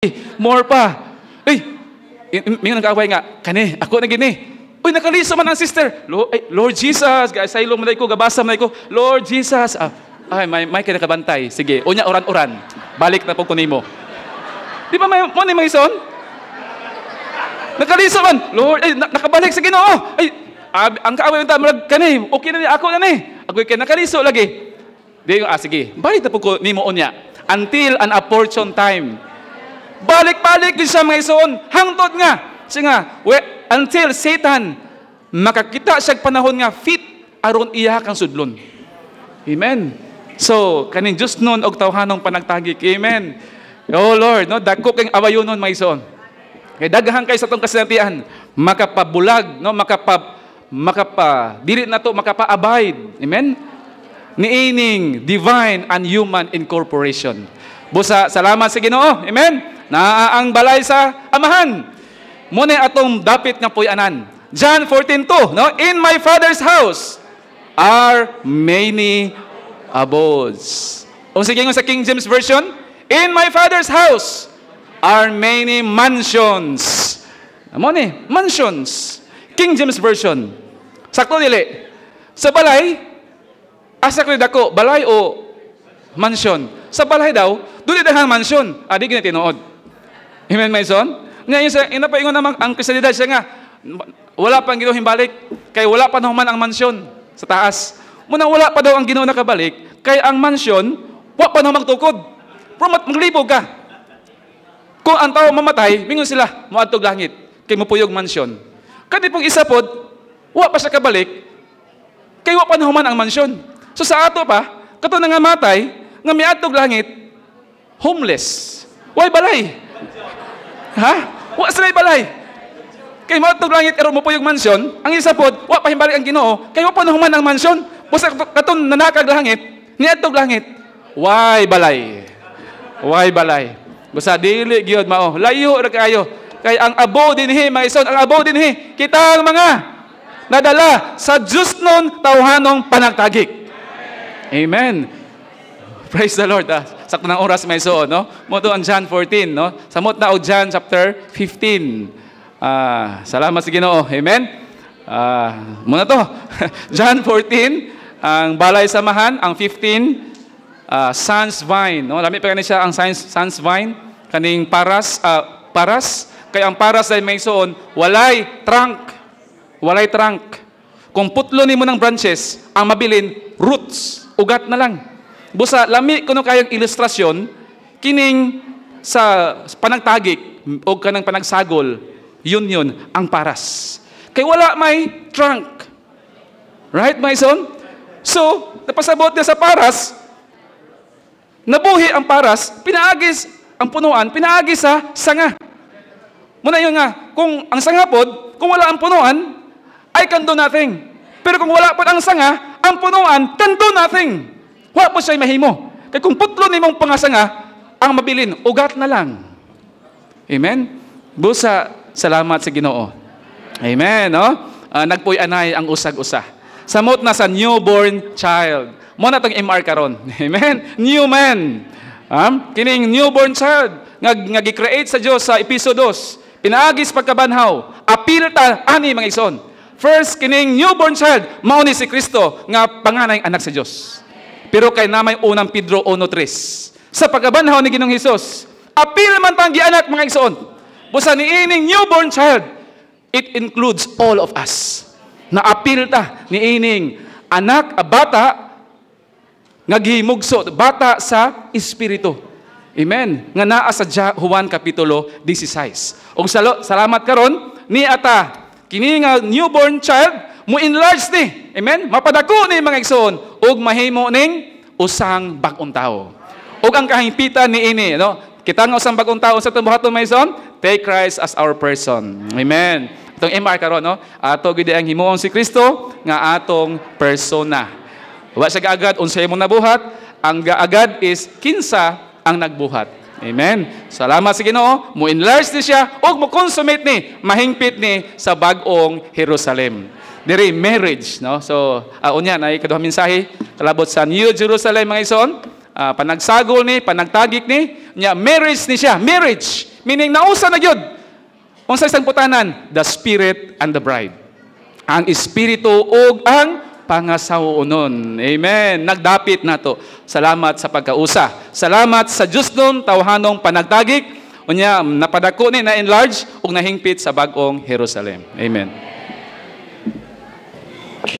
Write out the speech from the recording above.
Eh, more pa. Ay, eh, eh, may nag-away nga, kani, ako na gini. Uy, nakalisa man ang sister. Lord, ay, Lord Jesus, say lo manay ko, gabasa manay ko. Lord Jesus. Ah, ay, may, may kinakabantay. Sige, unya oran-oran. Balik na po kunin mo. Di ba may, mo na may son? Nakalisa man. Lord, ay, nakabalik Sige, no. Oh. Ay, ab, ah, ang kaaway yung tamarag, kani, okay na ni, ako na ni. Ako kay nakaliso lagi. Di ah, sige, balik na po kunin mo unya. Until an opportune time Balik-balik din siya mga ison. Hangtod nga. Siya nga, we, until Satan makakita siya panahon nga fit aron iya kang sudlon. Amen. So, kanin just noon og tawhanong panagtagik. Amen. Oh Lord, no, dagko kang awayon noon may son. Kay daghan kay sa tong kasinatian, makapabulag, no, makapab makapa dili na to makapaabide. Amen. Niining divine and human incorporation. Busa, salamat sa Ginoo. Amen. Naa ang balay sa amahan. Muna atong dapit nga puy anan. John 14:2, no? In my Father's house are many abodes. O sige nga sa King James Version, In my Father's house are many mansions. Amo ni, mansions. King James Version. Sakto nili. Sa balay, asa ko dako, balay o mansion. Sa balay daw, duli dahan mansion. Adi ah, ginatinuod. Amen, my son? Ngayon, sa, inapaingon naman ang Kristianidad siya nga, wala pang ginoo himbalik, kay wala pa naman ang mansyon sa taas. Muna wala pa daw ang ginoo nakabalik, kay ang mansyon, wa pa naman magtukod. Promot, maglibog ka. Kung ang tao mamatay, mingon sila, muadtog langit, kay mupuyog mansyon. Kadi pong isa pod, wa pa siya kabalik, kay wa pa naman ang mansyon. So sa ato pa, kato na nga matay, nga miadtog langit, homeless. Why balay? Ha? Wa sila balay. Kay mo tug langit karon mo puyog mansion, ang isa pod wa pahimbalik ang Ginoo, kay wa pa nahuman ang mansyon. Busa katon nanakag langit, niadtog langit. Why balay? Why balay? Busa dili gyud mao. Layo ra kayo. Kay ang abo dinhi mga ison, ang abo dinhi kita ang mga nadala sa Diyos nun tawhanong panagtagik. Amen. Praise the Lord. Ah sakto ng oras may suod, no? Mo to ang John 14, no? Samot na og John chapter 15. Ah, salamat sa si Ginoo. Amen. Ah, muna to. John 14 ang balay samahan, ang 15 uh, ah, sans vine, no? Lami pa kani siya ang sans, sans vine kaning paras uh, paras kay ang paras ay may suon walay trunk. Walay trunk. Kung putlo ni mo ng branches, ang mabilin roots, ugat na lang. Busa, lami kuno kayong ilustrasyon, kining sa panagtagik o kanang panagsagol, yun yun, ang paras. Kay wala may trunk. Right, my son? So, napasabot niya sa paras, nabuhi ang paras, pinaagis ang punuan, pinaagis sa sanga. Muna yun nga, kung ang sanga pod, kung wala ang punuan, I can do nothing. Pero kung wala pod ang sanga, ang punuan can do nothing. Wa po siya mahimo. Kay kung putlo ni mong pangasanga, ang mabilin, ugat na lang. Amen? Busa, salamat sa ginoo. Amen, no? Uh, ah, nagpuy anay ang usag-usa. Samot na sa newborn child. Mo na MR karon. Amen? New man. Um, kining newborn child nga nga create sa Dios sa episode 2. Pinaagis pagkabanhaw. Apil ta ani mga ison. First kining newborn child mao ni si Kristo nga panganay anak sa Dios pero kay namay unang Pedro 1.3. Sa pagabanhaw ni Ginoong Hesus, apil man tang gianak mga igsoon. Busa ni ining newborn child, it includes all of us. Na apil ta ni ining anak a bata nga gihimugso bata sa espiritu. Amen. Nga naa sa Juan kapitulo 16. Og salo, salamat karon ni ata kini nga newborn child mo enlarge ni. Amen. Mapadako ni mga igsoon ug mahimo ning usang bag-ong tawo. Ug ang ni ini, no? Kita nga usang bag-ong tawo sa tumbuhaton mayson, take Christ as our person. Amen. Itong MR karon no? Ato gid ang himuon si Kristo nga atong persona. Wa sa gaagad unsay mo nabuhat, ang gaagad is kinsa ang nagbuhat. Amen. Salamat sa Ginoo. Mo-enlarge ni siya ug mo-consummate ni, mahingpit ni sa bag-ong Jerusalem diri marriage no so aon ah, uh, yan ay kaduhang mensahe kalabot sa New Jerusalem mga ison uh, ah, panagsagol ni panagtagik ni nya marriage ni siya marriage meaning nausa na gyud unsa isang putanan the spirit and the bride ang espiritu ug ang pangasawunon. Amen. Nagdapit na to. Salamat sa pagkausa. Salamat sa Diyos nun, tawhanong panagtagik. Unya, napadako ni na enlarge ug nahingpit sa bagong Jerusalem. Amen.